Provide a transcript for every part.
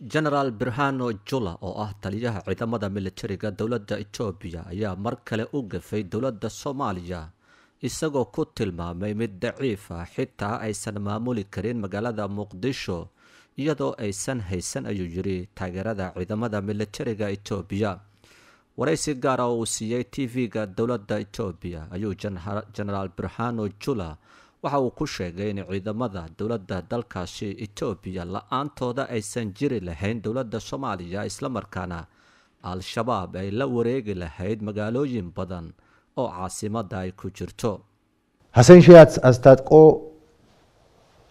genaraal birhano jula oo ah taliyaha ciidamada militariga dowladda etoobiya ayaa mar kale u gafay dowladda soomaaliya isagoo ku tilmaamay mid daciif ah xitaa aysan maamuli karin magaalada muqdisho iyadoo aysan haysan ayuu yidhi taageerada ciidamada militariga etoobiya waraysi gaara ah oo uu siiyey t v-ga dowladda etoobiya ayuu genaraal birhano jula waxa uu ku sheegay in ciidamada dowladda dalkaasi etoobiya la-aantooda aysan jiri lahayn dowladda soomaaliya islamarkaana al-shabaab ay la wareegi lahayd magaalooyin badan oo caasimada ay ku jirto ሀሰን ሼህ አስታጥቆ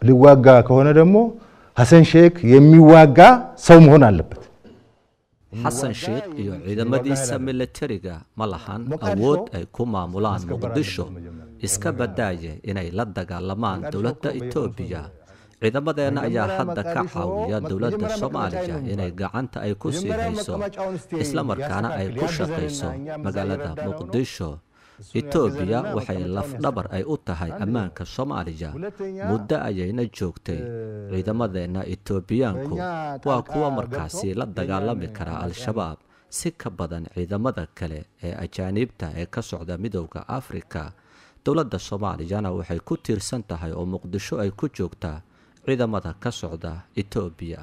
ሊዋጋ ከሆነ ደግሞ ሀሰን ሼክ የሚዋጋ ሰው መሆን xasan sheekh iyo ciidamadiisa militariga ma lahan awood ay ku maamulaan muqdisho iska badaaye inay la dagaalamaan dowladda etoobiya ciidamadeenna ayaa hadda ka caawiya dowladda soomaaliya inay gacanta ay ku sii hayso markaana ay ku shaqayso magaalada muqdisho etoobiya waxay lafdhabar ay u tahay ammaanka soomaaliya muddo ayayna joogtay eh, ciidamadeenna etoobiyaanku waa kuwa markaasi la dagaalami kara al-shabaab si ka badan ciidamada kale ee ajaaniibta ee ka socda midowda afrika dowladda soomaaliyana waxay ku tiirsan tahay oo muqdisho ay ku joogtaa ciidamada ka socda etoobiya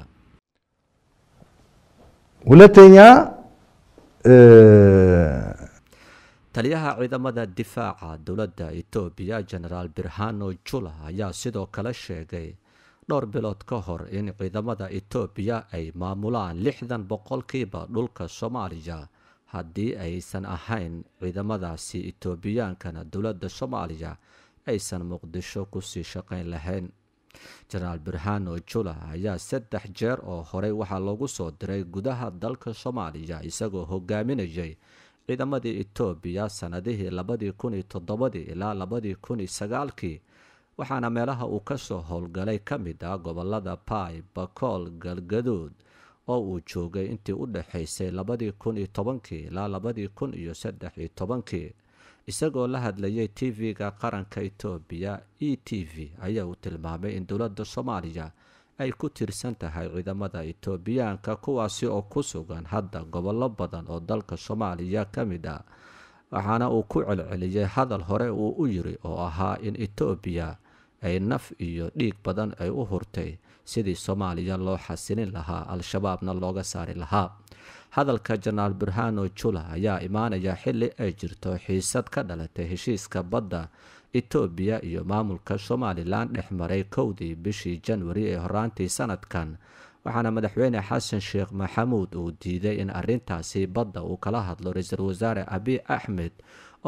taliyaha ciidamada difaaca dowladda etoobiya genaraal birhano jula ayaa sidoo kale sheegay dhowr bilood ka hor in ciidamada etoobiya ay maamulaan lixdan boqolkiiba dhulka soomaaliya haddii aysan ahayn ciidamadaasi itoobiyankana dowladda soomaaliya aysan muqdisho kusii shaqayn lahayn jenaraal burhano jula ayaa saddex jeer oo horey waxaa loogu soo diray gudaha dalka soomaaliya isagoo hogaaminayay ciidamadii itoobiya sannadihii labadii kun iyo toddobadii ilaa labadii kun iyo sagaalkii waxaana meelaha uu kasoo howlgalay ka mid ah gobolada bay bakool galgaduud oo uu joogay intii u dhexaysay labadii kun iyo tobankii ilaa labadii kun iyo saddex iyo tobankii isagoo la hadlayay t v-ga qaranka itoobiya e t v ayaa uu tilmaamay in dowladda soomaaliya ay ku tiirsan tahay ciidamada itoobiyaanka kuwaasi oo ku sugan hadda gobollo badan oo dalka soomaaliya ka mid a ah, waxaana uu ku celceliyay hadal hore uu u yiri oo ahaa in itoobiya ay naf iyo dhiig badan ay u hurtay sidii soomaaliya loo xasilin lahaa al-shabaabna looga saari lahaa hadalka janaal burhaano jula ayaa imaanaya xilli ay jirto xiisad ka dhalatay heshiiska badda itoobiya iyo maamulka somalilan dhex maray kowdii bishii janwari ee horaantii sanadkan waxaana madaxweyne xasan sheekh maxamuud uu diiday in arrintaasi badda uu kala hadlo ra-iisul wasaare abiy axmed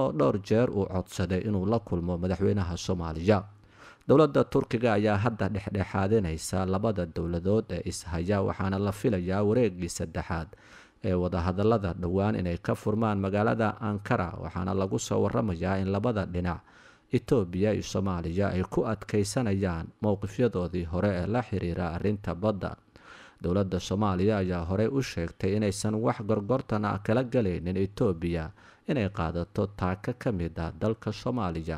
oo dhowr jeer uu codsaday inuu la kulmo madaxweynaha soomaaliya dowladda turkiga ayaa hadda dhexdhexaadanaysa labada dowladood ee ishaya waxaana la filayaa wareegii saddexaad ee wadahadalada dhowaan inay ka furmaan magaalada ankara waxaana lagu soo waramayaa in labada dhinac itoobiya iyo soomaaliya ay ku adkeysanayaan mowqifyadoodii hore ee la xiriira arrinta badda dowladda soomaaliya ayaa horey u sheegtay inaysan wax gorgortan ah kala galaynin etoobiya inay qaadato taaka ka mid ah dalka soomaaliya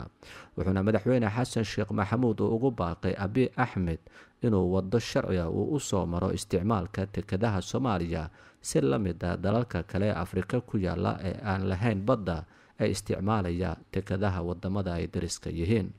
wuxuuna madaxweyne xasan sheekh maxamuud uu ugu baaqay abi axmed inuu waddo sharciga ah uu u soo maro isticmaalka tekadaha soomaaliya si la mid ah dalalka kale ee afrika ku yaala ee aan lahayn badda ee isticmaalaya tekadaha wadamada ay dariska yihiin